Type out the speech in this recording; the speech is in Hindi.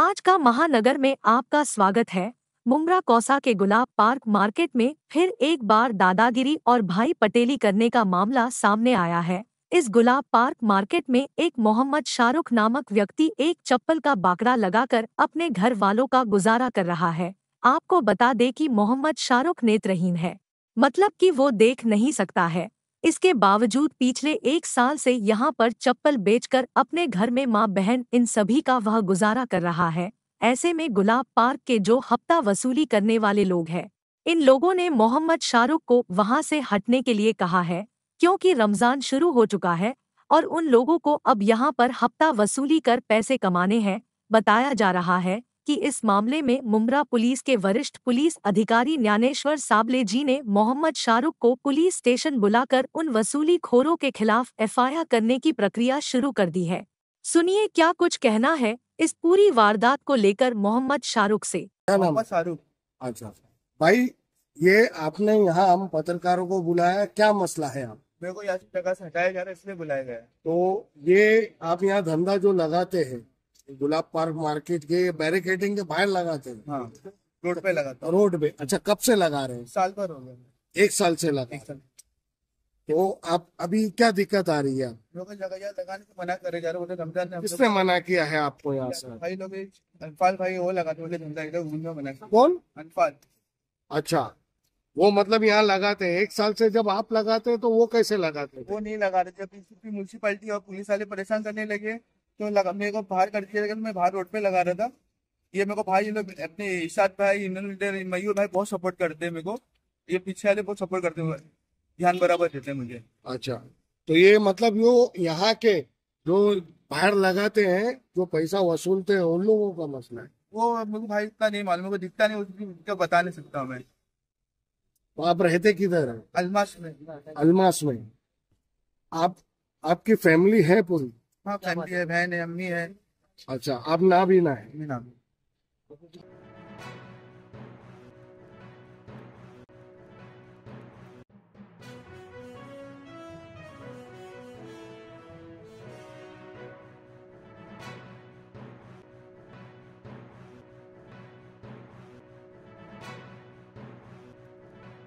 आज का महानगर में आपका स्वागत है मुमरा कौसा के गुलाब पार्क मार्केट में फिर एक बार दादागिरी और भाई पटेली करने का मामला सामने आया है इस गुलाब पार्क मार्केट में एक मोहम्मद शाहरुख नामक व्यक्ति एक चप्पल का बाकड़ा लगाकर अपने घर वालों का गुजारा कर रहा है आपको बता दे कि मोहम्मद शाहरुख नेत्रहीन है मतलब कि वो देख नहीं सकता है इसके बावजूद पिछले एक साल से यहाँ पर चप्पल बेचकर अपने घर में माँ बहन इन सभी का वह गुजारा कर रहा है ऐसे में गुलाब पार्क के जो हफ्ता वसूली करने वाले लोग हैं इन लोगों ने मोहम्मद शाहरुख को वहाँ से हटने के लिए कहा है क्योंकि रमजान शुरू हो चुका है और उन लोगों को अब यहाँ पर हफ्ता वसूली कर पैसे कमाने हैं बताया जा रहा है कि इस मामले में मुमरा पुलिस के वरिष्ठ पुलिस अधिकारी ज्ञानेश्वर साबले जी ने मोहम्मद शाहरुख को पुलिस स्टेशन बुलाकर उन वसूली खोरों के खिलाफ एफआईआर करने की प्रक्रिया शुरू कर दी है सुनिए क्या कुछ कहना है इस पूरी वारदात को लेकर मोहम्मद शाहरुख से मोहम्मद शाहरुख अच्छा, अच्छा भाई ये आपने यहाँ हम पत्रकारों को बुलाया क्या मसला है आप मेरे को यहाँ से हटाया जा रहा है इसलिए बुलाया गया तो ये आप यहाँ धंधा जो लगाते हैं गुलाब पार्क मार्केट के बैरिकेडिंग के बाहर लगाते हैं हाँ, रोड पे लगाते रोड पे अच्छा कब से लगा रहे हैं साल भर हो गए एक साल से लगा तो आप अभी क्या दिक्कत आ रही है लगाने को मना करे जा रहे रमजान किसने मना किया है आपको यहाँ से भाई लोग अनफाल भाई वो लगाते मना कौन अनफाल अच्छा वो मतलब यहाँ लगाते हैं एक साल से जब आप लगाते हैं तो वो कैसे लगाते हैं वो नहीं लगा रहे जब म्यूनसिपालिटी और पुलिस वाले परेशान करने लगे तो लगा मेरे को बाहर कर दिया तो मैं बाहर रोड पे लगा रहा था ये मेरे को भाई ये लोग अपने इशाद भाई इन्होंने मयूर भाई बहुत सपोर्ट करते हैं मेरे को ये पीछे वाले बहुत सपोर्ट करते हैं ध्यान बराबर देते हैं मुझे अच्छा तो ये मतलब जो यहाँ के जो बाहर लगाते हैं जो पैसा वसूलते हैं उन लोगों का मसला है वो मेरे को भाई इतना नहीं मालूम दिखता नहीं उसका बता नहीं सकता मैं तो आप रहते किधर अलमास में अलमास में आप आपकी फैमिली है पूरी हाँ फैमिली है बहन है अम्मी है अच्छा आप ना भी ना है ना